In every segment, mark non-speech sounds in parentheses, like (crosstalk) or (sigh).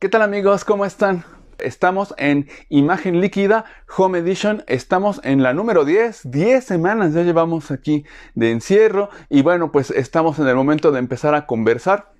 ¿Qué tal amigos? ¿Cómo están? Estamos en Imagen Líquida Home Edition, estamos en la número 10, 10 semanas ya llevamos aquí de encierro y bueno, pues estamos en el momento de empezar a conversar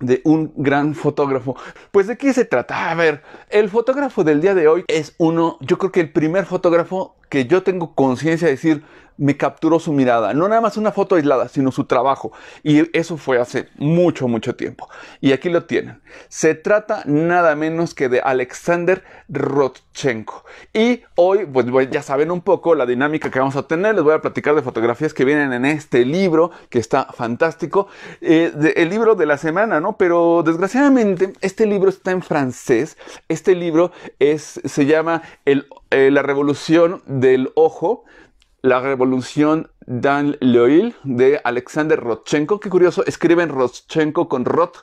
de un gran fotógrafo. Pues de qué se trata? A ver, el fotógrafo del día de hoy es uno, yo creo que el primer fotógrafo que yo tengo conciencia de decir, me capturó su mirada. No nada más una foto aislada, sino su trabajo. Y eso fue hace mucho, mucho tiempo. Y aquí lo tienen. Se trata nada menos que de Alexander Rodchenko. Y hoy, pues ya saben un poco la dinámica que vamos a tener. Les voy a platicar de fotografías que vienen en este libro, que está fantástico. Eh, el libro de la semana, ¿no? Pero desgraciadamente, este libro está en francés. Este libro es, se llama El eh, la revolución del ojo, la revolución Dan Loil de Alexander Rotchenko. Qué curioso, escriben Rotchenko con Rot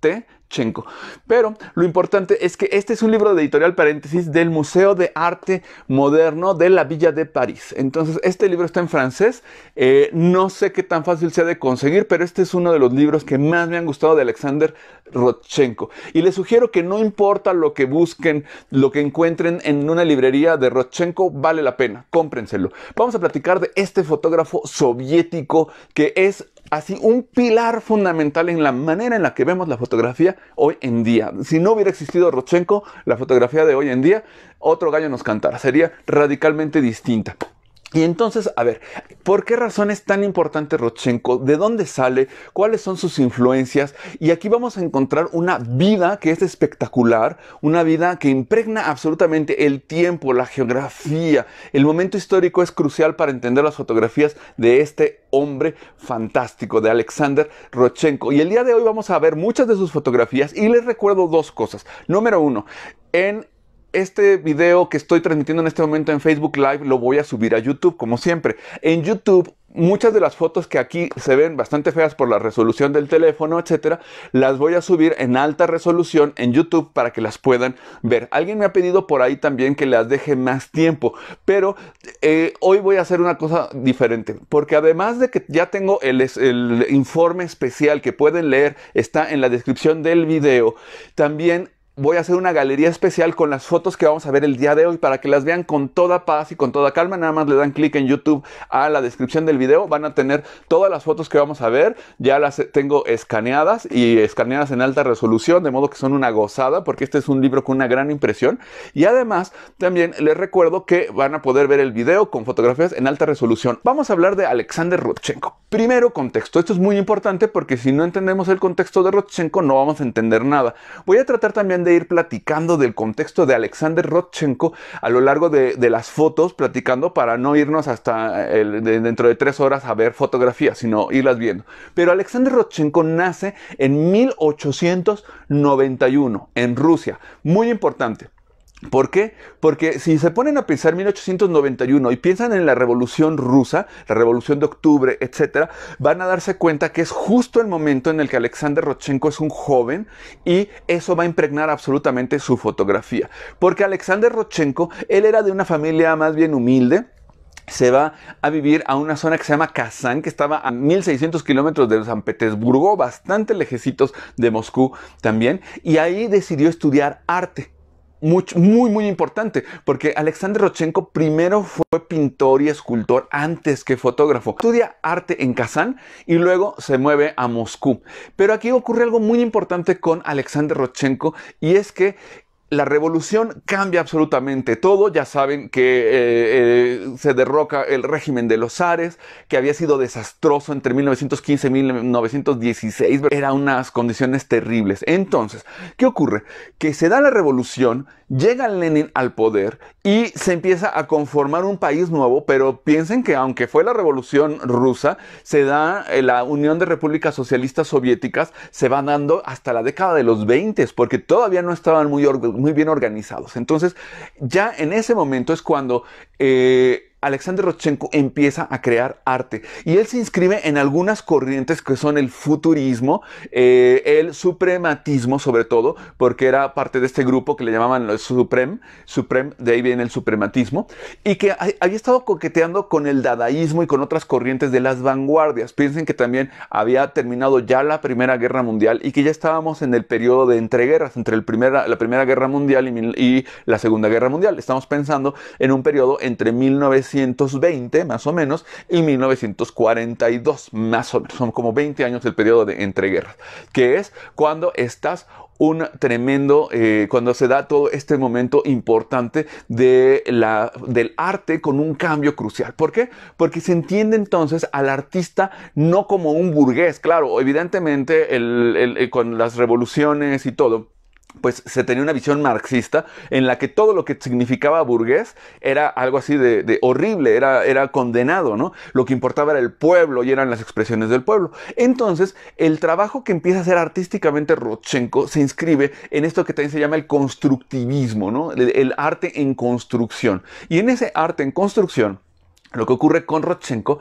T Chenko. Pero lo importante es que este es un libro de editorial paréntesis del Museo de Arte Moderno de la Villa de París. Entonces, este libro está en francés. Eh, no sé qué tan fácil sea de conseguir, pero este es uno de los libros que más me han gustado de Alexander Rodchenko. Y les sugiero que no importa lo que busquen, lo que encuentren en una librería de Rodchenko, vale la pena. Cómprenselo. Vamos a platicar de este fotógrafo soviético que es así un pilar fundamental en la manera en la que vemos la fotografía hoy en día. Si no hubiera existido Rochenko, la fotografía de hoy en día, otro gallo nos cantara. Sería radicalmente distinta. Y entonces, a ver, ¿por qué razón es tan importante Rochenko? ¿De dónde sale? ¿Cuáles son sus influencias? Y aquí vamos a encontrar una vida que es espectacular, una vida que impregna absolutamente el tiempo, la geografía. El momento histórico es crucial para entender las fotografías de este hombre fantástico, de Alexander Rochenko. Y el día de hoy vamos a ver muchas de sus fotografías y les recuerdo dos cosas. Número uno, en este video que estoy transmitiendo en este momento en Facebook Live lo voy a subir a YouTube, como siempre. En YouTube, muchas de las fotos que aquí se ven bastante feas por la resolución del teléfono, etcétera, las voy a subir en alta resolución en YouTube para que las puedan ver. Alguien me ha pedido por ahí también que las deje más tiempo, pero eh, hoy voy a hacer una cosa diferente, porque además de que ya tengo el, el informe especial que pueden leer, está en la descripción del video, también voy a hacer una galería especial con las fotos que vamos a ver el día de hoy para que las vean con toda paz y con toda calma. Nada más le dan clic en YouTube a la descripción del video. Van a tener todas las fotos que vamos a ver. Ya las tengo escaneadas y escaneadas en alta resolución, de modo que son una gozada porque este es un libro con una gran impresión. Y además también les recuerdo que van a poder ver el video con fotografías en alta resolución. Vamos a hablar de Alexander Rodchenko. Primero contexto. Esto es muy importante porque si no entendemos el contexto de Rodchenko no vamos a entender nada. Voy a tratar también de ir platicando del contexto de Alexander Rodchenko a lo largo de, las fotos, platicando para no irnos hasta eh, dentro de tres horas a ver fotografías, sino irlas viendo. Pero Alexander Rodchenko nace en 1891 en Rusia. Muy importante. ¿Por qué? Porque si se ponen a pensar 1891 y piensan en la Revolución Rusa, la Revolución de Octubre, etc., van a darse cuenta que es justo el momento en el que Alexander Rochenko es un joven y eso va a impregnar absolutamente su fotografía. Porque Alexander Rochenko él era de una familia más bien humilde, se va a vivir a una zona que se llama Kazán, que estaba a 1600 kilómetros de San Petersburgo, bastante lejecitos de Moscú también, y ahí decidió estudiar arte muy, muy importante, porque Alexander Rochenko primero fue pintor y escultor antes que fotógrafo. Estudia arte en Kazán y luego se mueve a Moscú. Pero aquí ocurre algo muy importante con Alexander Rochenko y es que la revolución cambia absolutamente todo. Ya saben que eh, eh, se derroca el régimen de los Ares, que había sido desastroso entre 1915 y 1916. Eran unas condiciones terribles. Entonces, ¿qué ocurre? Que se da la revolución, llega Lenin al poder y se empieza a conformar un país nuevo, pero piensen que aunque fue la revolución rusa, se da eh, la Unión de Repúblicas Socialistas Soviéticas, se va dando hasta la década de los 20, porque todavía no estaban muy orgullosos muy bien organizados. Entonces, ya en ese momento es cuando eh, Alexander Rodchenko empieza a crear arte y él se inscribe en algunas corrientes que son el futurismo, eh, el suprematismo sobre todo, porque era parte de este grupo que le llamaban los Suprem, de ahí viene el suprematismo, y que había estado coqueteando con el dadaísmo y con otras corrientes de las vanguardias. Piensen que también había terminado ya la Primera Guerra Mundial y que ya estábamos en el periodo de entreguerras, entre el primera, la Primera Guerra Mundial y, y la Segunda Guerra Mundial. Estamos pensando en un periodo entre 1900 1920, más o menos, y 1942, más o menos. Son como 20 años del periodo de entreguerras, que es cuando estás un tremendo, eh, cuando se da todo este momento importante de la, del arte con un cambio crucial. ¿Por qué? Porque se entiende entonces al artista no como un burgués, claro, evidentemente eh, con las revoluciones y todo pues se tenía una visión marxista en la que todo lo que significaba burgués era algo así de, horrible, era, condenado, ¿no? Lo que importaba era el pueblo y eran las expresiones del pueblo. Entonces, el trabajo que empieza a hacer artísticamente Rochenko se inscribe en esto que también se llama el constructivismo, ¿no? el arte en construcción. Y en ese arte en construcción, lo que ocurre con Rodchenko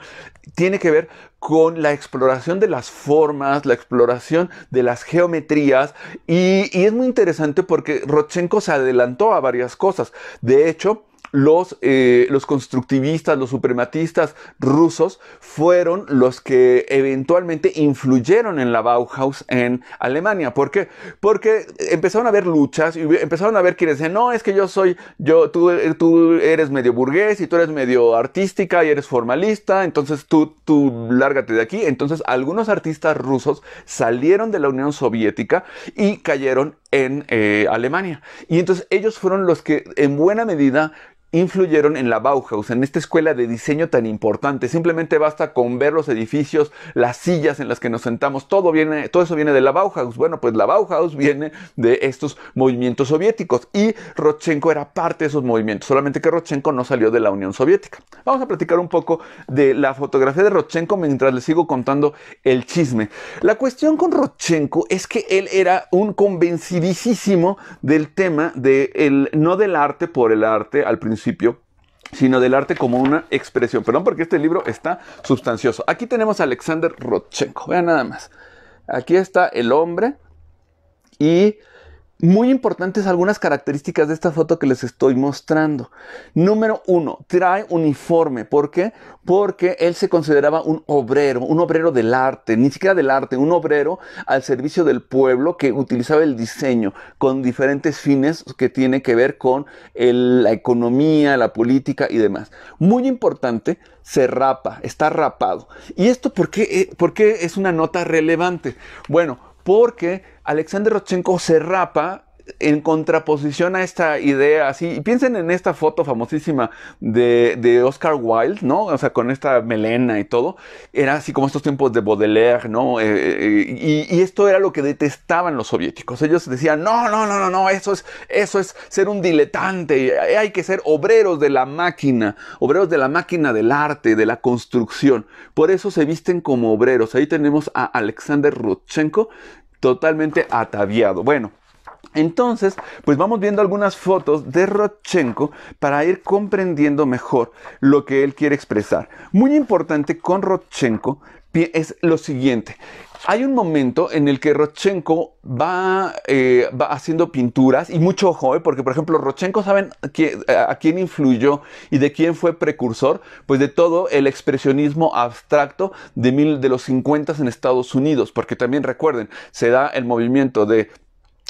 tiene que ver con la exploración de las formas, la exploración de las geometrías y, es muy interesante porque Rodchenko se adelantó a varias cosas. De hecho, los, eh, los constructivistas, los suprematistas rusos fueron los que eventualmente influyeron en la Bauhaus en Alemania. ¿Por qué? Porque empezaron a haber luchas y empezaron a ver quienes decían, no, es que yo soy, yo, tú, tú eres medio burgués y tú eres medio artística y eres formalista, entonces tú, tú lárgate de aquí. Entonces algunos artistas rusos salieron de la Unión Soviética y cayeron en eh, Alemania. Y entonces ellos fueron los que en buena medida influyeron en la Bauhaus, en esta escuela de diseño tan importante. Simplemente basta con ver los edificios, las sillas en las que nos sentamos, todo, viene, todo eso viene de la Bauhaus. Bueno, pues la Bauhaus viene de estos movimientos soviéticos y rochenko era parte de esos movimientos, solamente que rochenko no salió de la Unión Soviética. Vamos a platicar un poco de la fotografía de rochenko mientras les sigo contando el chisme. La cuestión con rochenko es que él era un convencidísimo del tema de no del arte por el arte al principio, sino del arte como una expresión. Perdón, porque este libro está sustancioso. Aquí tenemos a Alexander Rodchenko, vean nada más. Aquí está el hombre y muy importantes algunas características de esta foto que les estoy mostrando. Número uno, trae uniforme. ¿Por qué? Porque él se consideraba un obrero, un obrero del arte, ni siquiera del arte, un obrero al servicio del pueblo que utilizaba el diseño con diferentes fines que tiene que ver con la economía, la política y demás. Muy importante, se rapa, está rapado. ¿Y esto por qué, eh, por qué es una nota relevante? Bueno, porque Alexander Rodchenko se rapa en contraposición a esta idea, así, piensen en esta foto famosísima de, de, Oscar Wilde, ¿no? O sea, con esta melena y todo, era así como estos tiempos de Baudelaire, ¿no? Eh, eh, y, esto era lo que detestaban los soviéticos. Ellos decían, no, no, no, no, no, eso es, eso es ser un diletante, eh, hay que ser obreros de la máquina, obreros de la máquina del arte, de la construcción. Por eso se visten como obreros. Ahí tenemos a Alexander Rutchenko totalmente ataviado. Bueno. Entonces, pues vamos viendo algunas fotos de Rodchenko para ir comprendiendo mejor lo que él quiere expresar. Muy importante con Rodchenko es lo siguiente. Hay un momento en el que Rodchenko va, eh, haciendo pinturas y mucho ojo, ¿eh? porque por ejemplo Rodchenko saben a quién influyó y de quién fue precursor, pues de todo el expresionismo abstracto de, de los 50 en Estados Unidos, porque también recuerden, se da el movimiento de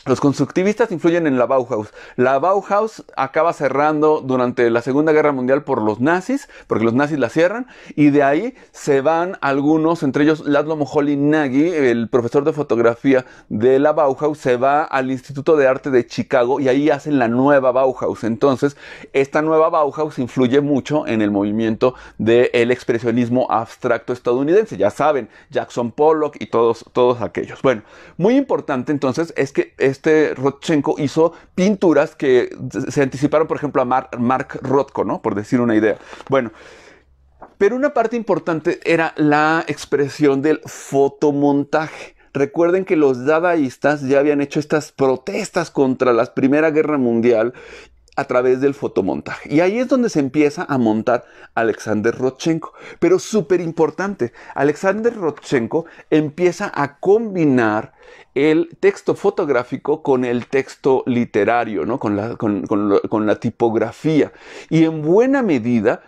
los constructivistas influyen en la Bauhaus. La Bauhaus acaba cerrando durante la Segunda Guerra Mundial por los nazis, porque los nazis la cierran, y de ahí se van algunos, entre ellos Laszlo Moholy Nagy, el profesor de fotografía de la Bauhaus, se va al Instituto de Arte de Chicago y ahí hacen la nueva Bauhaus. Entonces, esta nueva Bauhaus influye mucho en el movimiento del expresionismo abstracto estadounidense. Ya saben, Jackson Pollock y todos, todos aquellos. Bueno, muy importante entonces es que este Rodchenko hizo pinturas que se anticiparon, por ejemplo, a Mark Rothko, ¿no? Por decir una idea. Bueno. Pero una parte importante era la expresión del fotomontaje. Recuerden que los dadaístas ya habían hecho estas protestas contra la Primera Guerra Mundial a través del fotomontaje. Y ahí es donde se empieza a montar Alexander Rodchenko. Pero súper importante, Alexander Rodchenko empieza a combinar el texto fotográfico con el texto literario, ¿no? con, la, con la tipografía. Y en buena medida,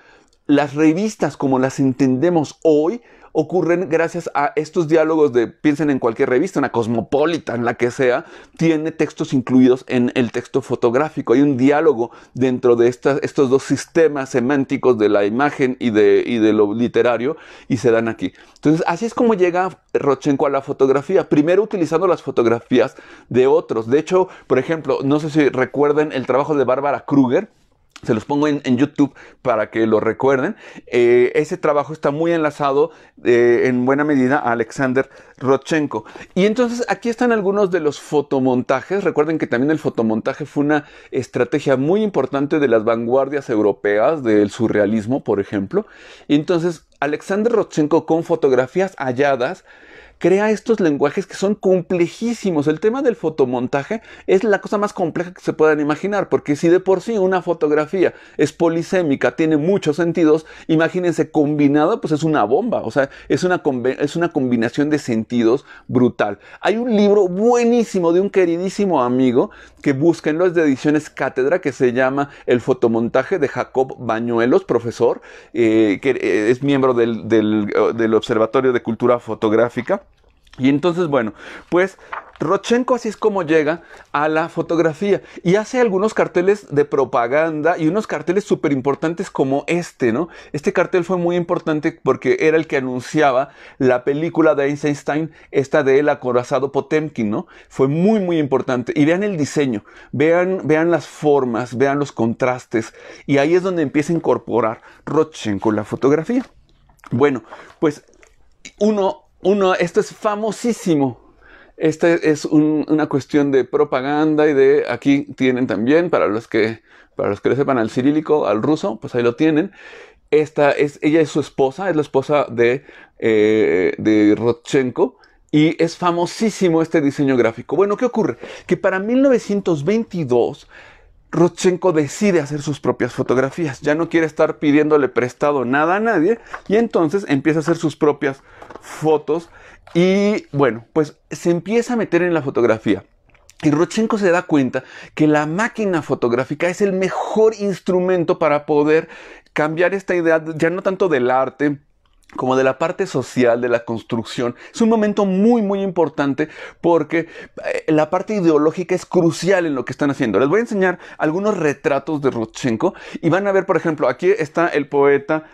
las revistas como las entendemos hoy ocurren gracias a estos diálogos de, piensen en cualquier revista, una Cosmopolitan, la que sea, tiene textos incluidos en el texto fotográfico. Hay un diálogo dentro de estos dos sistemas semánticos de la imagen y de, y de lo literario y se dan aquí. Entonces, así es como llega Rochenko a la fotografía, primero utilizando las fotografías de otros. De hecho, por ejemplo, no sé si recuerden el trabajo de Bárbara Kruger, se los pongo en, YouTube para que lo recuerden. Eh, ese trabajo está muy enlazado eh, en buena medida a Alexander Rodchenko. Y entonces aquí están algunos de los fotomontajes. Recuerden que también el fotomontaje fue una estrategia muy importante de las vanguardias europeas, del surrealismo, por ejemplo. Y entonces Alexander Rodchenko con fotografías halladas crea estos lenguajes que son complejísimos. El tema del fotomontaje es la cosa más compleja que se puedan imaginar, porque si de por sí una fotografía es polisémica, tiene muchos sentidos, imagínense combinado pues es una bomba, o sea, es una, es una combinación de sentidos brutal. Hay un libro buenísimo de un queridísimo amigo que búsquenlo, es de ediciones Cátedra, que se llama El fotomontaje de Jacob Bañuelos, profesor, eh, que eh, es miembro del Observatorio de Cultura Fotográfica. Y entonces, bueno, pues Rochenko así es como llega a la fotografía y hace algunos carteles de propaganda y unos carteles súper importantes como este, ¿no? Este cartel fue muy importante porque era el que anunciaba la película de Einstein, esta de El acorazado Potemkin, ¿no? Fue muy, muy importante. Y vean el diseño, vean, vean las formas, vean los contrastes y ahí es donde empieza a incorporar Rochenko la fotografía. Bueno, pues uno uno, esto es famosísimo. Esta es una cuestión de propaganda y de aquí tienen también, para los que, para los que le sepan, al cirílico, al ruso, pues ahí lo tienen. Esta es, ella es su esposa, es la esposa de, eh, de Rodchenko. Y es famosísimo este diseño gráfico. Bueno, ¿qué ocurre? Que para 1922 Rochenko decide hacer sus propias fotografías, ya no quiere estar pidiéndole prestado nada a nadie y entonces empieza a hacer sus propias fotos y bueno, pues se empieza a meter en la fotografía. Y Rochenko se da cuenta que la máquina fotográfica es el mejor instrumento para poder cambiar esta idea, ya no tanto del arte, como de la parte social, de la construcción. Es un momento muy, muy importante porque eh, la parte ideológica es crucial en lo que están haciendo. Les voy a enseñar algunos retratos de Rodchenko y van a ver, por ejemplo, aquí está el poeta,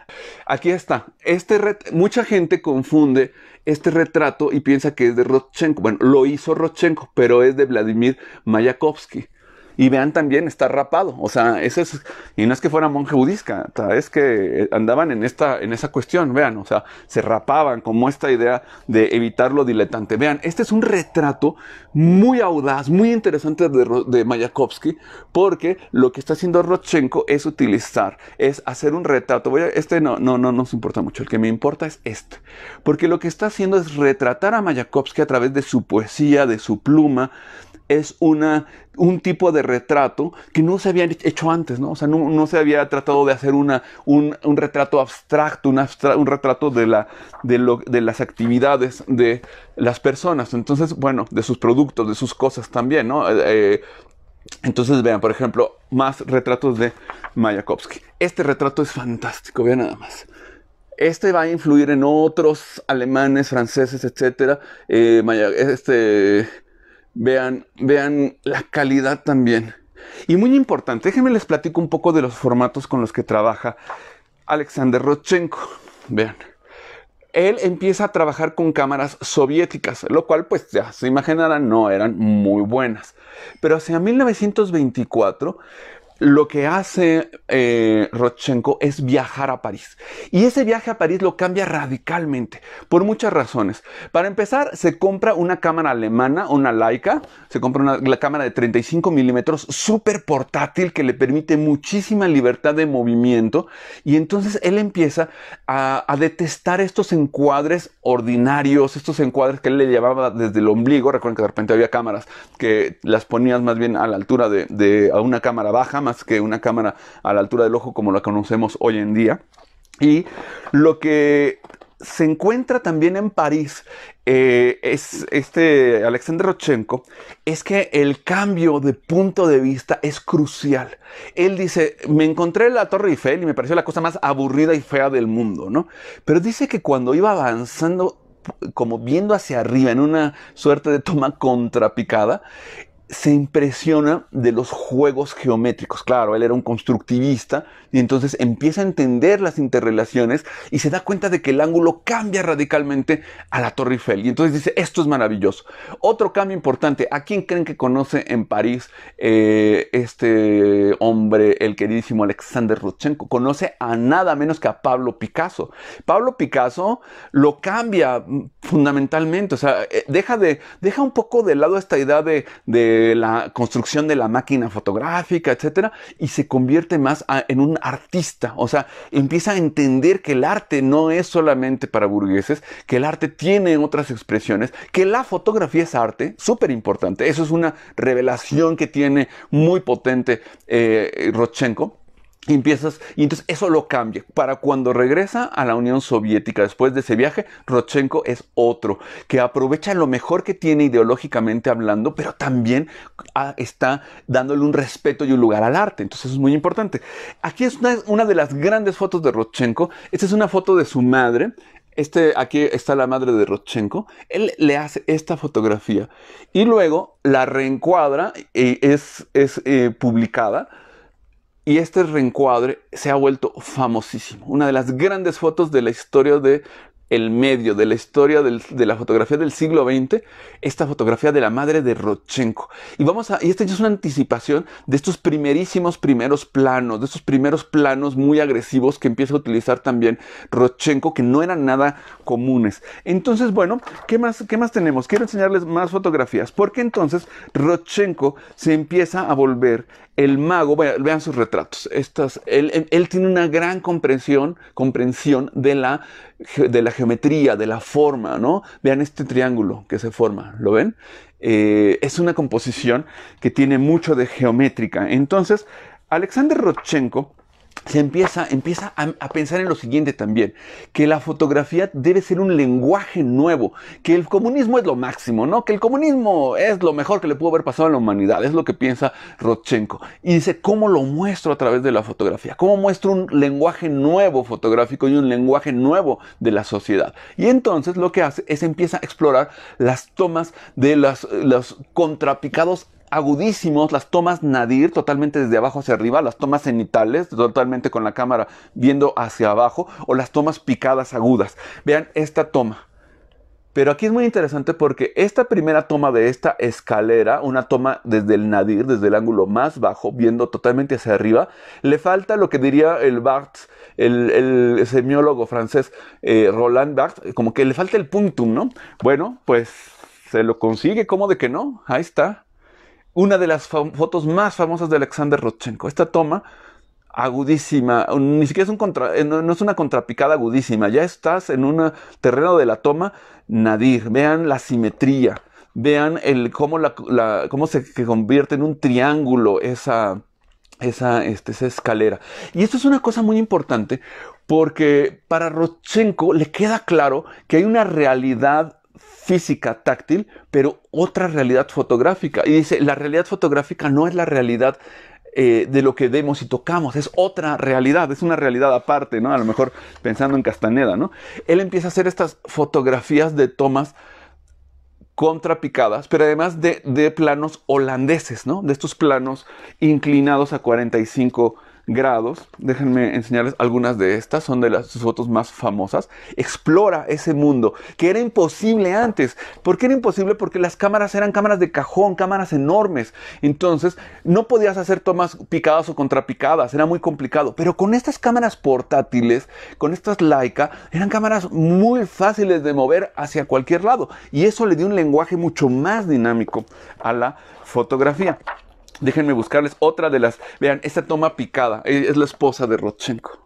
aquí está. Este mucha gente confunde este retrato y piensa que es de Rodchenko. Bueno, lo hizo Rodchenko, pero es de Vladimir Mayakovsky. Y vean también, está rapado. O sea, eso es. Y no es que fuera monje budista, es que eh, andaban en, esta, en esa cuestión. Vean, o sea, se rapaban como esta idea de evitar lo diletante. Vean, este es un retrato muy audaz, muy interesante de, de Mayakovsky, porque lo que está haciendo Rodchenko es utilizar, es hacer un retrato. este no, no, no nos importa mucho. El que me importa es este. Porque lo que está haciendo es retratar a Mayakovsky a través de su poesía, de su pluma, es una, un tipo de retrato que no se había hecho antes, ¿no? O sea, no, se había tratado de hacer una, un, retrato abstracto, un, retrato de, la, de, las actividades de las personas. Entonces, bueno, de sus productos, de sus cosas también, ¿no? Eh, eh, entonces vean, por ejemplo, más retratos de Mayakovsky. Este retrato es fantástico, vean nada más. Este va a influir en otros alemanes, franceses, etcétera. Eh, este vean, vean la calidad también. Y muy importante, déjenme les platico un poco de los formatos con los que trabaja Alexander Rotchenko. Vean, él empieza a trabajar con cámaras soviéticas, lo cual pues ya se imaginarán no eran muy buenas. Pero hacia 1924 lo que hace eh, rochenko es viajar a París. Y ese viaje a París lo cambia radicalmente, por muchas razones. Para empezar, se compra una cámara alemana, una laica, se compra una la cámara de 35 milímetros, súper portátil, que le permite muchísima libertad de movimiento. Y entonces él empieza a, detestar estos encuadres ordinarios, estos encuadres que él le llevaba desde el ombligo. Recuerden que de repente había cámaras que las ponías más bien a la altura de, una cámara baja, que una cámara a la altura del ojo como la conocemos hoy en día. Y lo que se encuentra también en París eh, es este Alexander Rochenko es que el cambio de punto de vista es crucial. Él dice, me encontré en la Torre Eiffel y me pareció la cosa más aburrida y fea del mundo, ¿no? Pero dice que cuando iba avanzando como viendo hacia arriba en una suerte de toma contrapicada, se impresiona de los juegos geométricos. Claro, él era un constructivista y entonces empieza a entender las interrelaciones y se da cuenta de que el ángulo cambia radicalmente a la Torre Eiffel. Y entonces dice, esto es maravilloso. Otro cambio importante, ¿a quién creen que conoce en París eh, este hombre, el queridísimo Alexander Rodchenko? Conoce a nada menos que a Pablo Picasso. Pablo Picasso lo cambia mm, fundamentalmente, o sea, eh, deja, de, deja un poco de lado esta idea de la construcción de la máquina fotográfica, etcétera, y se convierte más en un artista. O sea, empieza a entender que el arte no es solamente para burgueses, que el arte tiene otras expresiones, que la fotografía es arte, súper importante. Eso es una revelación que tiene muy potente eh, y empiezas, y entonces eso lo cambia. Para cuando regresa a la Unión Soviética después de ese viaje, rochenko es otro, que aprovecha lo mejor que tiene ideológicamente hablando, pero también ah, está dándole un respeto y un lugar al arte. Entonces es muy importante. Aquí es una, de las grandes fotos de Rochenko Esta es una foto de su madre. Este, aquí está la madre de rochenko Él le hace esta fotografía y luego la reencuadra y es, es eh, publicada y este reencuadre se ha vuelto famosísimo. Una de las grandes fotos de la historia de el medio de la historia de la fotografía del siglo XX, esta fotografía de la madre de rochenko Y vamos a, y esta ya es una anticipación de estos primerísimos primeros planos, de estos primeros planos muy agresivos que empieza a utilizar también rochenko que no eran nada comunes. Entonces, bueno, ¿qué más, qué más tenemos? Quiero enseñarles más fotografías, porque entonces rochenko se empieza a volver el mago, vean, sus retratos, Estas, él, tiene una gran comprensión, comprensión de la, de la geometría, de la forma, ¿no? Vean este triángulo que se forma, ¿lo ven? Eh, es una composición que tiene mucho de geométrica. Entonces, Alexander Rodchenko se empieza, empieza a, pensar en lo siguiente también, que la fotografía debe ser un lenguaje nuevo, que el comunismo es lo máximo, ¿no? Que el comunismo es lo mejor que le pudo haber pasado a la humanidad, es lo que piensa Rodchenko. Y dice, ¿cómo lo muestro a través de la fotografía? ¿Cómo muestro un lenguaje nuevo fotográfico y un lenguaje nuevo de la sociedad? Y entonces lo que hace es empieza a explorar las tomas de los contrapicados agudísimos, las tomas nadir, totalmente desde abajo hacia arriba, las tomas cenitales, totalmente con la cámara viendo hacia abajo, o las tomas picadas agudas. Vean esta toma. Pero aquí es muy interesante porque esta primera toma de esta escalera, una toma desde el nadir, desde el ángulo más bajo, viendo totalmente hacia arriba, le falta lo que diría el Barthes, el, semiólogo francés eh, Roland Barthes, eh, como que le falta el puntum, ¿no? Bueno, pues se lo consigue, como de que no? Ahí está una de las fotos más famosas de Alexander Rodchenko. Esta toma agudísima, ni siquiera es, un eh, no, es una contrapicada agudísima, ya estás en un terreno de la toma nadir, vean la simetría, vean el, cómo, se convierte en un triángulo esa, esa, este, esa escalera. Y esto es una cosa muy importante porque para Rodchenko le queda claro que hay una realidad física táctil, pero otra realidad fotográfica. Y dice, la realidad fotográfica no es la realidad eh, de lo que vemos y tocamos, es otra realidad, es una realidad aparte, ¿no? A lo mejor pensando en Castaneda, ¿no? Él empieza a hacer estas fotografías de tomas contrapicadas, pero además de, de planos holandeses, ¿no? De estos planos inclinados a 45 grados grados. Déjenme enseñarles algunas de estas, son de las, fotos más famosas. Explora ese mundo que era imposible antes. ¿Por qué era imposible? Porque las cámaras eran cámaras de cajón, cámaras enormes. Entonces no podías hacer tomas picadas o contrapicadas, era muy complicado. Pero con estas cámaras portátiles, con estas laica eran cámaras muy fáciles de mover hacia cualquier lado. Y eso le dio un lenguaje mucho más dinámico a la fotografía. Déjenme buscarles otra de las. Vean, esta toma picada eh, es la esposa de Rodchenko.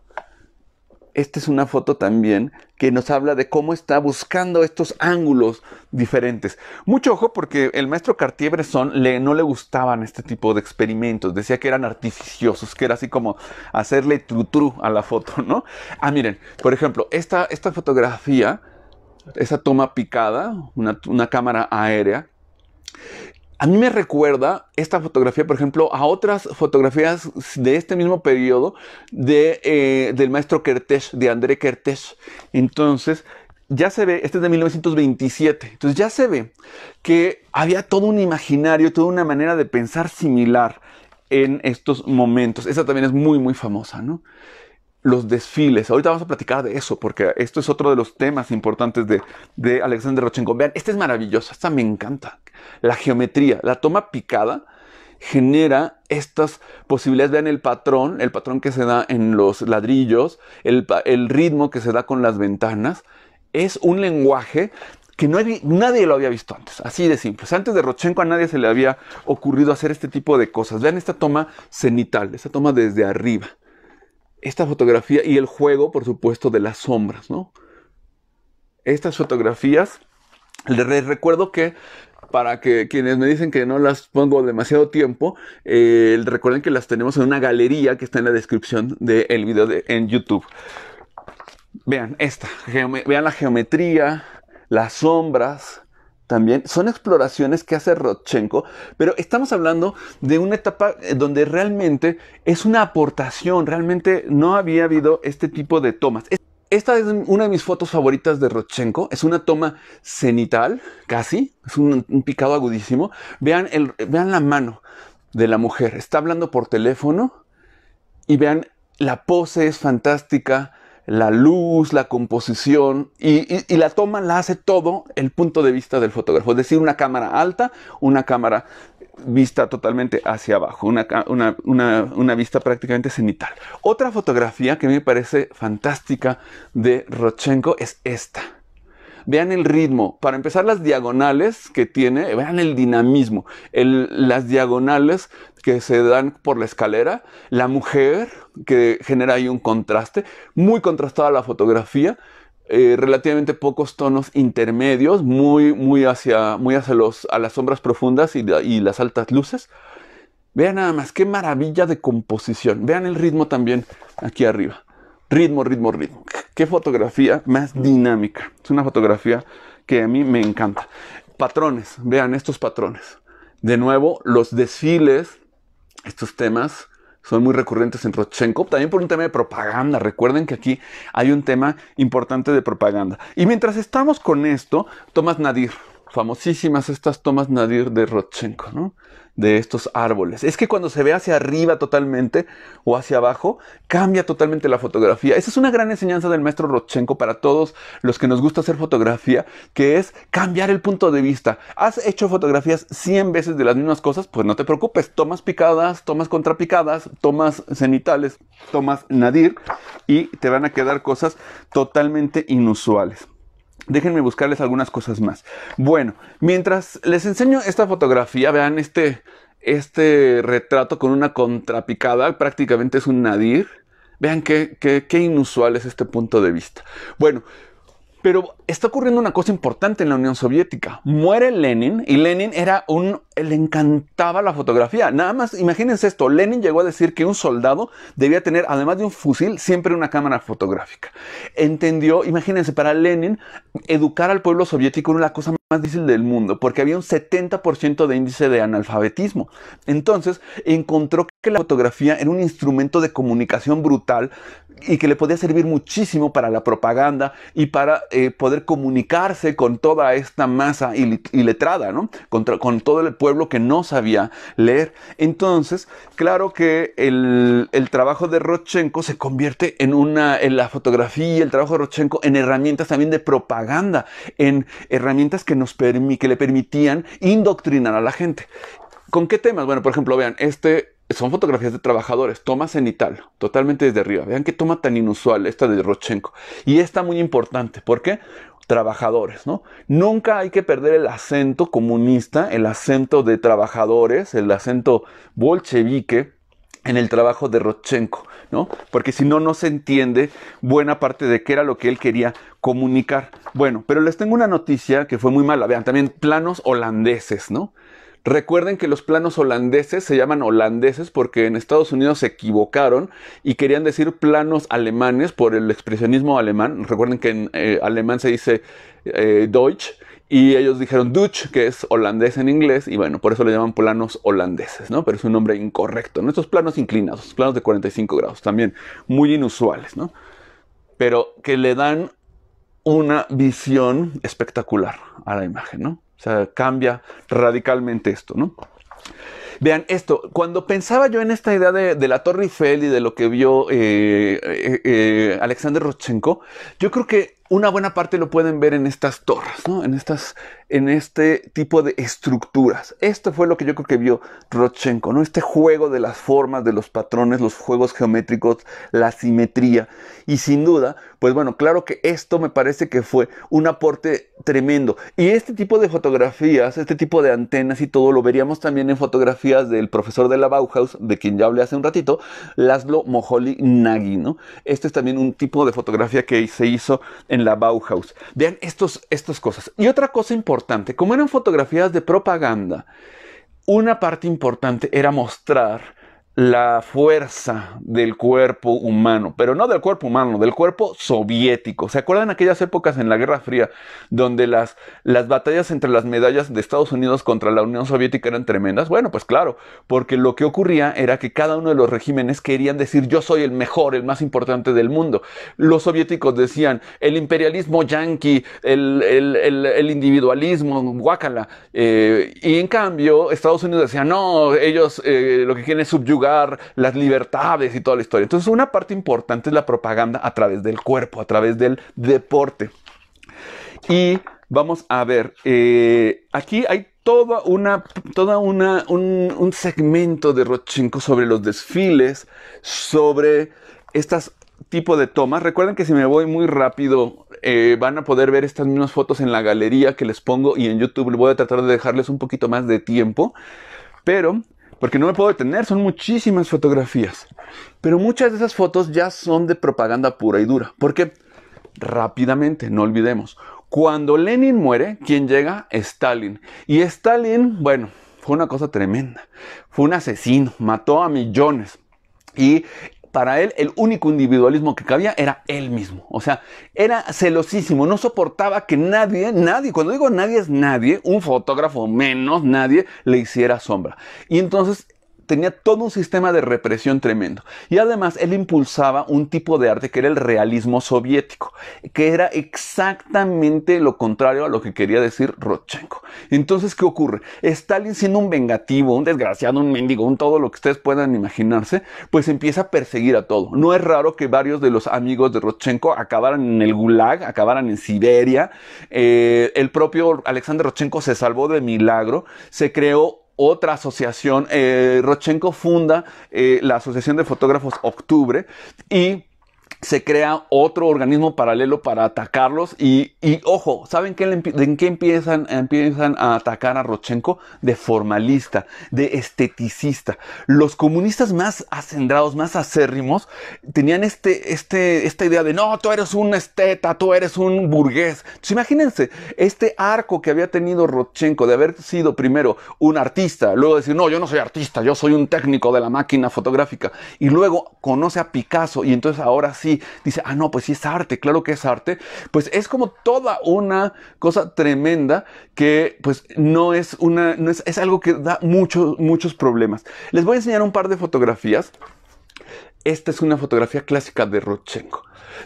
Esta es una foto también que nos habla de cómo está buscando estos ángulos diferentes. Mucho ojo porque el maestro Cartier-Bresson le, no le gustaban este tipo de experimentos. Decía que eran artificiosos, que era así como hacerle tru-tru a la foto, (laughs) ¿no? Ah, miren, por ejemplo, esta, esta fotografía, esa toma picada, una, una cámara aérea, a mí me recuerda esta fotografía, por ejemplo, a otras fotografías de este mismo periodo de, eh, del maestro Kertész, de André Kertész. Entonces, ya se ve, este es de 1927, entonces ya se ve que había todo un imaginario, toda una manera de pensar similar en estos momentos. Esa también es muy, muy famosa, ¿no? los desfiles. Ahorita vamos a platicar de eso, porque esto es otro de los temas importantes de, Alexander Rochenko. Vean, esta es maravillosa, esta me encanta. La geometría, la toma picada genera estas posibilidades. Vean el patrón, el patrón que se da en los ladrillos, el, ritmo que se da con las ventanas. Es un lenguaje que nadie lo había visto antes, así de simple. antes de Rochenko a nadie se le había ocurrido hacer este tipo de cosas. Vean esta toma cenital, esta toma desde arriba esta fotografía y el juego, por supuesto, de las sombras, ¿no? Estas fotografías, les recuerdo que para que quienes me dicen que no las pongo demasiado tiempo, eh, recuerden que las tenemos en una galería que está en la descripción del video en YouTube. Vean esta, vean la geometría, las sombras, también son exploraciones que hace Rodchenko, pero estamos hablando de una etapa eh, donde realmente es una aportación, realmente no había habido este tipo de tomas. Esta es una de mis fotos favoritas de Rodchenko, es una toma cenital, casi, es un, picado agudísimo. Vean, el, vean la mano de la mujer, está hablando por teléfono y vean, la pose es fantástica, la luz, la composición y, la toma la hace todo el punto de vista del fotógrafo. Es decir, una cámara alta, una cámara vista totalmente hacia abajo, una, una vista prácticamente cenital. Otra fotografía que me parece fantástica de Rochenko es esta vean el ritmo. Para empezar, las diagonales que tiene, vean el dinamismo. las diagonales que se dan por la escalera, la mujer, que genera ahí un contraste, muy contrastada la fotografía. Eh, relativamente pocos tonos intermedios, muy, muy hacia, muy hacia los, a las sombras profundas y, y las altas luces. Vean nada más, qué maravilla de composición. Vean el ritmo también aquí arriba. Ritmo, ritmo, ritmo. Qué fotografía más mm. dinámica. Es una fotografía que a mí me encanta. Patrones, vean estos patrones. De nuevo, los desfiles, estos temas son muy recurrentes en Rodchenko. también por un tema de propaganda. Recuerden que aquí hay un tema importante de propaganda. Y mientras estamos con esto, Tomás Nadir, famosísimas estas tomas Nadir de rochenko ¿no? de estos árboles. Es que cuando se ve hacia arriba totalmente o hacia abajo, cambia totalmente la fotografía. Esa es una gran enseñanza del maestro rochenko para todos los que nos gusta hacer fotografía, que es cambiar el punto de vista. ¿Has hecho fotografías 100 veces de las mismas cosas? Pues no te preocupes, tomas picadas, tomas contrapicadas, tomas cenitales, tomas nadir y te van a quedar cosas totalmente inusuales. Déjenme buscarles algunas cosas más. Bueno, mientras les enseño esta fotografía, vean este, este retrato con una contrapicada, prácticamente es un nadir. Vean qué, qué, qué inusual es este punto de vista. Bueno, pero está ocurriendo una cosa importante en la Unión Soviética. Muere Lenin y Lenin era un... le encantaba la fotografía. Nada más, imagínense esto. Lenin llegó a decir que un soldado debía tener, además de un fusil, siempre una cámara fotográfica. Entendió, imagínense, para Lenin, educar al pueblo soviético era la cosa más difícil del mundo, porque había un 70% de índice de analfabetismo. Entonces, encontró que la fotografía era un instrumento de comunicación brutal y que le podía servir muchísimo para la propaganda y para eh, poder comunicarse con toda esta masa iletrada, ¿no? con todo el pueblo que no sabía leer. Entonces, claro que el, trabajo de rochenko se convierte en una, en la fotografía, y el trabajo de Rodchenko en herramientas también de propaganda, en herramientas que, nos que le permitían indoctrinar a la gente. ¿Con qué temas? Bueno, por ejemplo, vean, este son fotografías de trabajadores, toma cenital, totalmente desde arriba. Vean qué toma tan inusual esta de Rochenko. Y esta muy importante, ¿por qué? Trabajadores, ¿no? Nunca hay que perder el acento comunista, el acento de trabajadores, el acento bolchevique en el trabajo de Rochenko, ¿no? Porque si no, no se entiende buena parte de qué era lo que él quería comunicar. Bueno, pero les tengo una noticia que fue muy mala. Vean, también planos holandeses, ¿no? Recuerden que los planos holandeses se llaman holandeses porque en Estados Unidos se equivocaron y querían decir planos alemanes por el expresionismo alemán. Recuerden que en eh, alemán se dice eh, Deutsch y ellos dijeron Dutch, que es holandés en inglés, y bueno, por eso le llaman planos holandeses, ¿no? Pero es un nombre incorrecto, ¿no? Estos planos inclinados, planos de 45 grados, también muy inusuales, ¿no? Pero que le dan una visión espectacular a la imagen, ¿no? O sea, cambia radicalmente esto, ¿no? Vean esto, cuando pensaba yo en esta idea de, la Torre Eiffel y de lo que vio eh, eh, eh, Alexander Rochenko, yo creo que una buena parte lo pueden ver en estas torres, ¿no? en, estas, en este tipo de estructuras. Esto fue lo que yo creo que vio Rodchenko, ¿no? este juego de las formas, de los patrones, los juegos geométricos, la simetría. Y sin duda, pues bueno, claro que esto me parece que fue un aporte tremendo. Y este tipo de fotografías, este tipo de antenas y todo, lo veríamos también en fotografías del profesor de la Bauhaus, de quien ya hablé hace un ratito, Laszlo Moholy Nagy. ¿no? Este es también un tipo de fotografía que se hizo en en la Bauhaus. Vean estos, estas cosas. Y otra cosa importante, como eran fotografías de propaganda, una parte importante era mostrar la fuerza del cuerpo humano, pero no del cuerpo humano, del cuerpo soviético. ¿Se acuerdan aquellas épocas en la Guerra Fría donde las, las batallas entre las medallas de Estados Unidos contra la Unión Soviética eran tremendas? Bueno, pues claro, porque lo que ocurría era que cada uno de los regímenes querían decir yo soy el mejor, el más importante del mundo. Los soviéticos decían el imperialismo yanqui, el, individualismo, guacala. Eh, y en cambio, Estados Unidos decía no, ellos eh, lo que quieren es subyugar las libertades y toda la historia. Entonces una parte importante es la propaganda a través del cuerpo, a través del deporte. Y vamos a ver, eh, aquí hay toda una, toda una, un, segmento de Rochinco sobre los desfiles, sobre estas tipo de tomas. Recuerden que si me voy muy rápido, eh, van a poder ver estas mismas fotos en la galería que les pongo y en YouTube. Voy a tratar de dejarles un poquito más de tiempo. Pero porque no me puedo detener, son muchísimas fotografías. Pero muchas de esas fotos ya son de propaganda pura y dura, porque rápidamente, no olvidemos, cuando Lenin muere, quien llega? Stalin. Y Stalin, bueno, fue una cosa tremenda, fue un asesino, mató a millones. Y para él el único individualismo que cabía era él mismo. O sea, era celosísimo, no soportaba que nadie, nadie, cuando digo nadie es nadie, un fotógrafo menos, nadie le hiciera sombra. Y entonces tenía todo un sistema de represión tremendo. Y además él impulsaba un tipo de arte que era el realismo soviético, que era exactamente lo contrario a lo que quería decir Rodchenko. Entonces, ¿qué ocurre? Stalin siendo un vengativo, un desgraciado, un mendigo, un todo lo que ustedes puedan imaginarse, pues empieza a perseguir a todo. No es raro que varios de los amigos de Rodchenko acabaran en el Gulag, acabaran en Siberia. Eh, el propio Alexander Rodchenko se salvó de milagro, se creó otra asociación. Eh, Rochenko funda eh, la Asociación de Fotógrafos Octubre y se crea otro organismo paralelo para atacarlos y, ojo, ¿saben qué, en qué empiezan, empiezan a atacar a Rochenko? De formalista, de esteticista. Los comunistas más acendrados, más acérrimos, tenían este, este, esta idea de, no, tú eres un esteta, tú eres un burgués. imagínense, este arco que había tenido Rochenko de haber sido primero un artista, luego decir, no, yo no soy artista, yo soy un técnico de la máquina fotográfica, y luego conoce a Picasso y entonces ahora sí, dice, ah, no, pues sí es arte, claro que es arte, pues es como toda una cosa tremenda que pues no es una, no es, es algo que da muchos, muchos problemas. Les voy a enseñar un par de fotografías. Esta es una fotografía clásica de Rodchenko.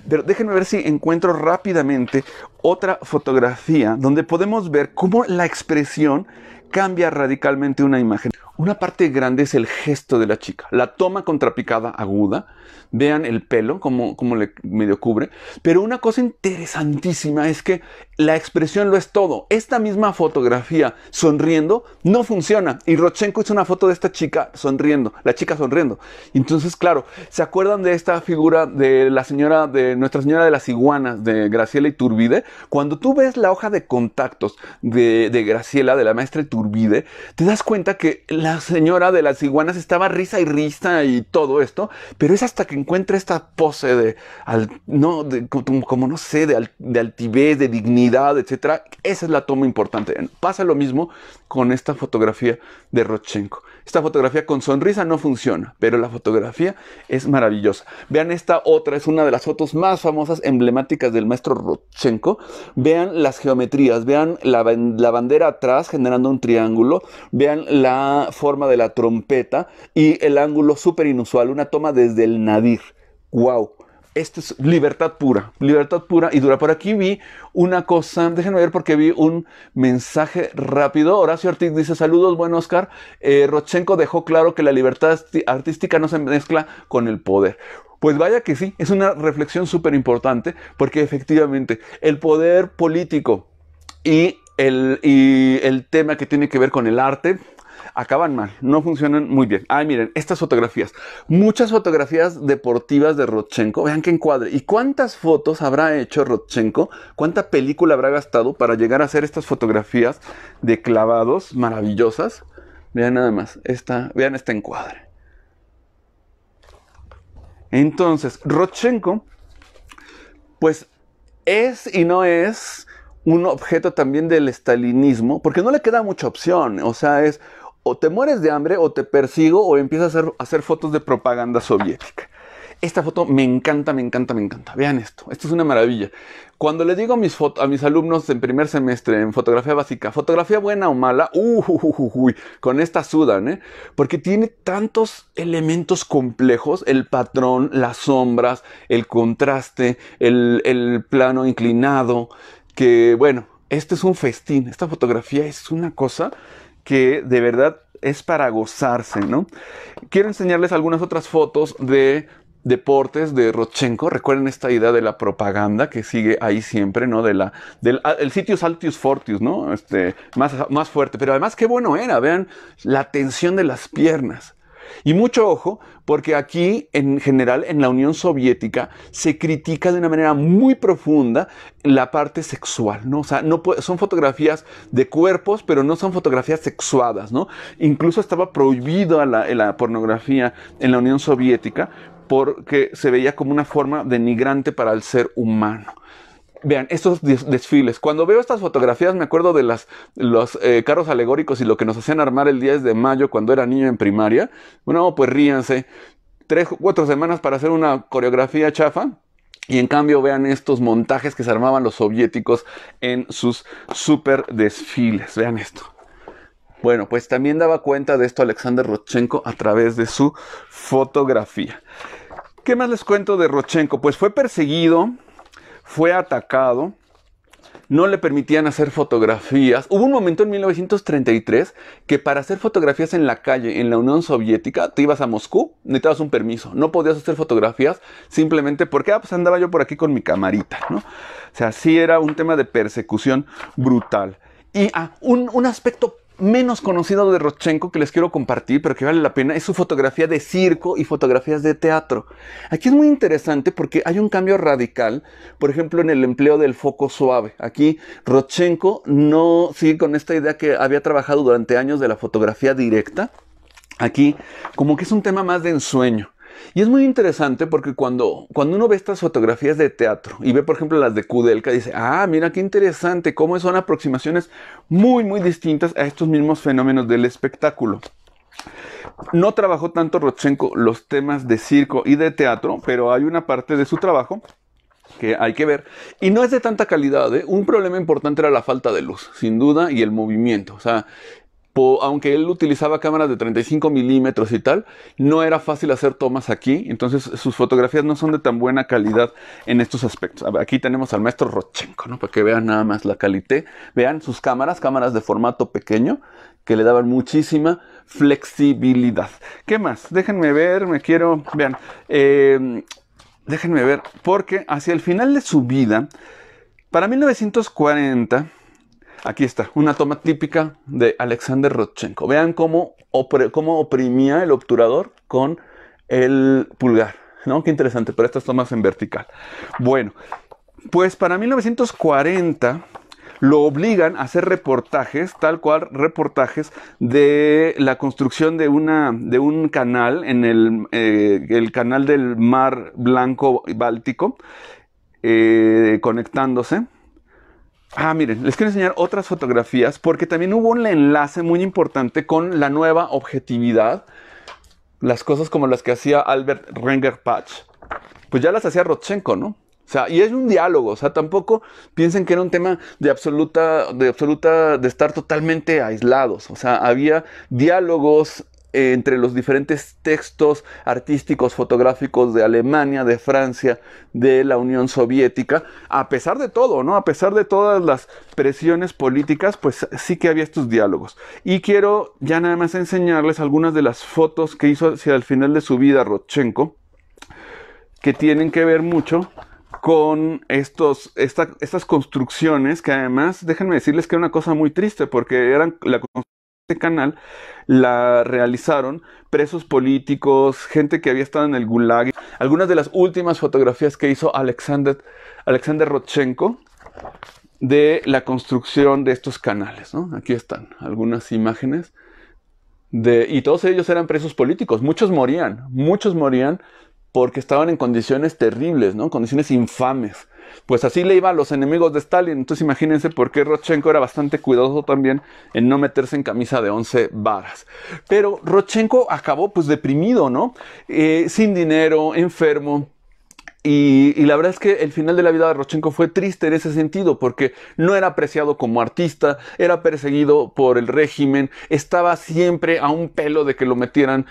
Pero déjenme ver si encuentro rápidamente otra fotografía donde podemos ver cómo la expresión cambia radicalmente una imagen. Una parte grande es el gesto de la chica, la toma contrapicada aguda, vean el pelo como, le medio cubre, pero una cosa interesantísima es que la expresión lo es todo. Esta misma fotografía sonriendo no funciona. Y Rochenko hizo una foto de esta chica sonriendo, la chica sonriendo. Entonces, claro, ¿se acuerdan de esta figura de la señora, de Nuestra Señora de las Iguanas, de Graciela Iturbide? Cuando tú ves la hoja de contactos de, Graciela, de la maestra Iturbide, te das cuenta que la señora de las Iguanas estaba risa y risa y todo esto, pero es hasta que encuentra esta pose de, al, no, como, no sé, de, de altivez, de dignidad etcétera. Esa es la toma importante. Pasa lo mismo con esta fotografía de rochenko Esta fotografía con sonrisa no funciona, pero la fotografía es maravillosa. Vean esta otra, es una de las fotos más famosas, emblemáticas del maestro rochenko Vean las geometrías, vean la, la bandera atrás generando un triángulo, vean la forma de la trompeta y el ángulo súper inusual, una toma desde el nadir. ¡Wow! Esto es libertad pura, libertad pura y dura. Por aquí vi una cosa, déjenme ver porque vi un mensaje rápido. Horacio Ortiz dice, saludos, buen Oscar. Eh, Rochenko dejó claro que la libertad artística no se mezcla con el poder. Pues vaya que sí, es una reflexión súper importante porque efectivamente el poder político y el, y el tema que tiene que ver con el arte acaban mal, no funcionan muy bien. Ay, miren, estas fotografías, muchas fotografías deportivas de Rodchenko, vean qué encuadre. ¿Y cuántas fotos habrá hecho Rodchenko? ¿Cuánta película habrá gastado para llegar a hacer estas fotografías de clavados maravillosas? Vean nada más, esta, vean este encuadre. Entonces, Rodchenko, pues es y no es un objeto también del estalinismo, porque no le queda mucha opción, o sea, es o te mueres de hambre o te persigo o empiezas a hacer, fotos de propaganda soviética. Esta foto me encanta, me encanta, me encanta. Vean esto. Esto es una maravilla. Cuando le digo a mis, alumnos en primer semestre en fotografía básica, fotografía buena o mala, con esta sudan, ¿eh? porque tiene tantos elementos complejos, el patrón, las sombras, el contraste, el, el plano inclinado, que bueno, este es un festín. Esta fotografía es una cosa que de verdad es para gozarse, ¿no? Quiero enseñarles algunas otras fotos de deportes de Rochenko. Recuerden esta idea de la propaganda que sigue ahí siempre, ¿no? De la, del ah, el sitius altius fortius, ¿no? Este, más, más fuerte. Pero además, qué bueno era. Vean la tensión de las piernas. Y mucho ojo, porque aquí en general en la Unión Soviética se critica de una manera muy profunda la parte sexual, ¿no? O sea, son fotografías de cuerpos, pero no son fotografías sexuadas, ¿no? Incluso estaba prohibido la pornografía en la Unión Soviética porque se veía como una forma denigrante para el ser humano. Vean, estos desfiles. Cuando veo estas fotografías me acuerdo de los eh, carros alegóricos y lo que nos hacían armar el 10 de mayo cuando era niño en primaria. Bueno, pues ríanse. Tres, cuatro semanas para hacer una coreografía chafa. Y en cambio vean estos montajes que se armaban los soviéticos en sus super desfiles. Vean esto. Bueno, pues también daba cuenta de esto Alexander rochenko a través de su fotografía. ¿Qué más les cuento de rochenko Pues fue perseguido fue atacado, no le permitían hacer fotografías. Hubo un momento en 1933 que para hacer fotografías en la calle en la Unión Soviética, te ibas a Moscú, necesitabas un permiso, no podías hacer fotografías simplemente porque ah, pues andaba yo por aquí con mi camarita, ¿no? O sea, sí era un tema de persecución brutal. Y ah, un, un aspecto menos conocido de Rochenko que les quiero compartir, pero que vale la pena, es su fotografía de circo y fotografías de teatro. Aquí es muy interesante porque hay un cambio radical, por ejemplo, en el empleo del foco suave. Aquí Rochenko no sigue con esta idea que había trabajado durante años de la fotografía directa. Aquí, como que es un tema más de ensueño. Y es muy interesante porque cuando, cuando uno ve estas fotografías de teatro y ve, por ejemplo, las de Kudelka, dice, ah, mira qué interesante, cómo son aproximaciones muy, muy distintas a estos mismos fenómenos del espectáculo. No trabajó tanto Rotchenko los temas de circo y de teatro, pero hay una parte de su trabajo que hay que ver. Y no es de tanta calidad. ¿eh? Un problema importante era la falta de luz, sin duda, y el movimiento. O sea, aunque él utilizaba cámaras de 35 milímetros y tal, no era fácil hacer tomas aquí, entonces sus fotografías no son de tan buena calidad en estos aspectos. aquí tenemos al maestro Rochenko, ¿no? Para que vean nada más la calidad. Vean sus cámaras, cámaras de formato pequeño, que le daban muchísima flexibilidad. ¿Qué más? Déjenme ver, me quiero, vean, em, déjenme ver, porque hacia el final de su vida, para 1940, Aquí está, una toma típica de Alexander Rodchenko. Vean cómo, oprimía el obturador con el pulgar. ¿no? Qué interesante, pero estas tomas en vertical. Bueno, pues para 1940 lo obligan a hacer reportajes, tal cual reportajes de la construcción de, una, de un canal en el, eh, canal del Mar Blanco Báltico, eh, conectándose Ah, miren, les quiero enseñar otras fotografías porque también hubo un enlace muy importante con la nueva objetividad. Las cosas como las que hacía Albert Renger Patch, pues ya las hacía Rotchenko, ¿no? O sea, y es un diálogo, o sea, tampoco piensen que era un tema de absoluta, de absoluta, de estar totalmente aislados. O sea, había diálogos entre los diferentes textos artísticos fotográficos de Alemania, de Francia, de la Unión Soviética, a pesar de todo, ¿no? A pesar de todas las presiones políticas, pues sí que había estos diálogos. Y quiero ya nada más enseñarles algunas de las fotos que hizo hacia el final de su vida Rodchenko, que tienen que ver mucho con estos, estas construcciones que además, déjenme decirles que era una cosa muy triste porque eran la construcción este canal la realizaron presos políticos, gente que había estado en el Gulag. Algunas de las últimas fotografías que hizo Alexander, Alexander Rodchenko de la construcción de estos canales. Aquí están algunas imágenes. De, y todos ellos eran presos políticos, muchos morían, muchos morían porque estaban en condiciones terribles, ¿no? Condiciones infames. Pues así le iba a los enemigos de Stalin. Entonces imagínense por qué Rochenko era bastante cuidadoso también en no meterse en camisa de 11 varas. Pero Rochenko acabó pues deprimido, ¿no? Eh, sin dinero, enfermo. Y, la verdad es que el final de la vida de Rochenko fue triste en ese sentido, porque no era apreciado como artista, era perseguido por el régimen, estaba siempre a un pelo de que lo metieran,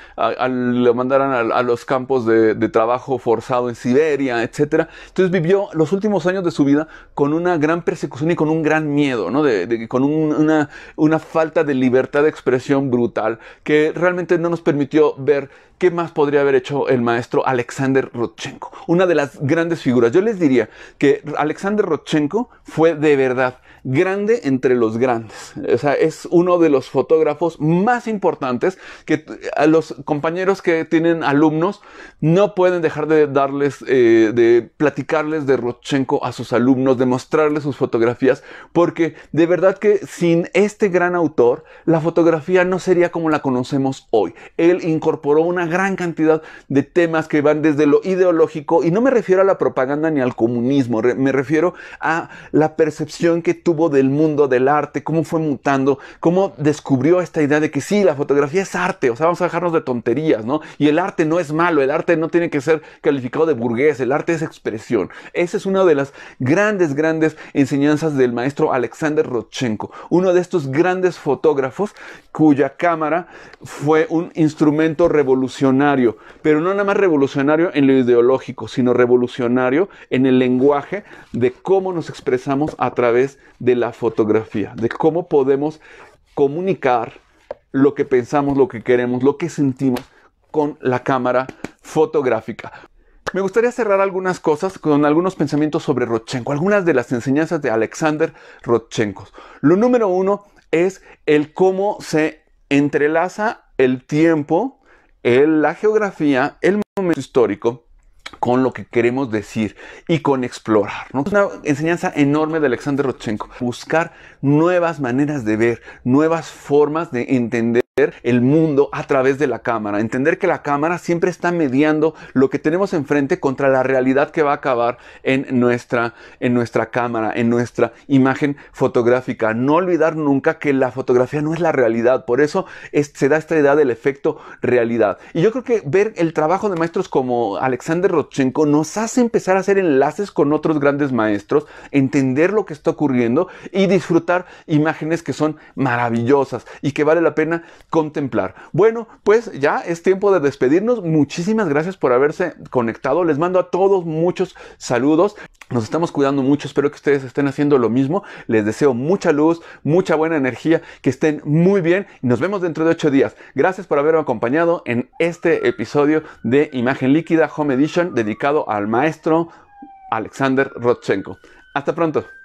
lo mandaran a, los campos de, trabajo forzado en Siberia, etc. Entonces vivió los últimos años de su vida con una gran persecución y con un gran miedo, de, con una, una falta de libertad de expresión brutal que realmente no nos permitió ver qué más podría haber hecho el maestro Alexander Rochenko. Una de las grandes figuras. Yo les diría que Alexander Rodchenko fue de verdad grande entre los grandes. O sea, es uno de los fotógrafos más importantes que a los compañeros que tienen alumnos no pueden dejar de darles, eh, de platicarles de Rodchenko a sus alumnos, de mostrarles sus fotografías, porque de verdad que sin este gran autor, la fotografía no sería como la conocemos hoy. Él incorporó una gran cantidad de temas que van desde lo ideológico, y no me refiero a la propaganda ni al comunismo, me refiero a la percepción que tuvo del mundo del arte, cómo fue mutando, cómo descubrió esta idea de que sí, la fotografía es arte, o sea, vamos a dejarnos de tonterías, ¿no? Y el arte no es malo, el arte no tiene que ser calificado de burgués, el arte es expresión. Esa es una de las grandes, grandes enseñanzas del maestro Alexander Rodchenko, uno de estos grandes fotógrafos cuya cámara fue un instrumento revolucionario, pero no nada más revolucionario en lo ideológico, sino revolucionario en el lenguaje de cómo nos expresamos a través de de la fotografía, de cómo podemos comunicar lo que pensamos, lo que queremos, lo que sentimos con la cámara fotográfica. Me gustaría cerrar algunas cosas con algunos pensamientos sobre rochenko algunas de las enseñanzas de Alexander Rodchenko. Lo número uno es el cómo se entrelaza el tiempo, la geografía, el momento histórico con lo que queremos decir y con explorar. Es una enseñanza enorme de Alexander Rotchenko. Buscar nuevas maneras de ver, nuevas formas de entender el mundo a través de la cámara, entender que la cámara siempre está mediando lo que tenemos enfrente contra la realidad que va a acabar en nuestra, en nuestra cámara, en nuestra imagen fotográfica. No olvidar nunca que la fotografía no es la realidad, por eso se da esta idea del efecto realidad. Y yo creo que ver el trabajo de maestros como Alexander nos hace empezar a hacer enlaces con otros grandes maestros, entender lo que está ocurriendo y disfrutar imágenes que son maravillosas y que vale la pena contemplar. Bueno, pues ya es tiempo de despedirnos. Muchísimas gracias por haberse conectado. Les mando a todos muchos saludos. Nos estamos cuidando mucho, espero que ustedes estén haciendo lo mismo. Les deseo mucha luz, mucha buena energía, que estén muy bien y nos vemos dentro de ocho días. Gracias por haberme acompañado en este episodio de Imagen Líquida Home Edition dedicado al maestro Alexander Rodchenko. Hasta pronto.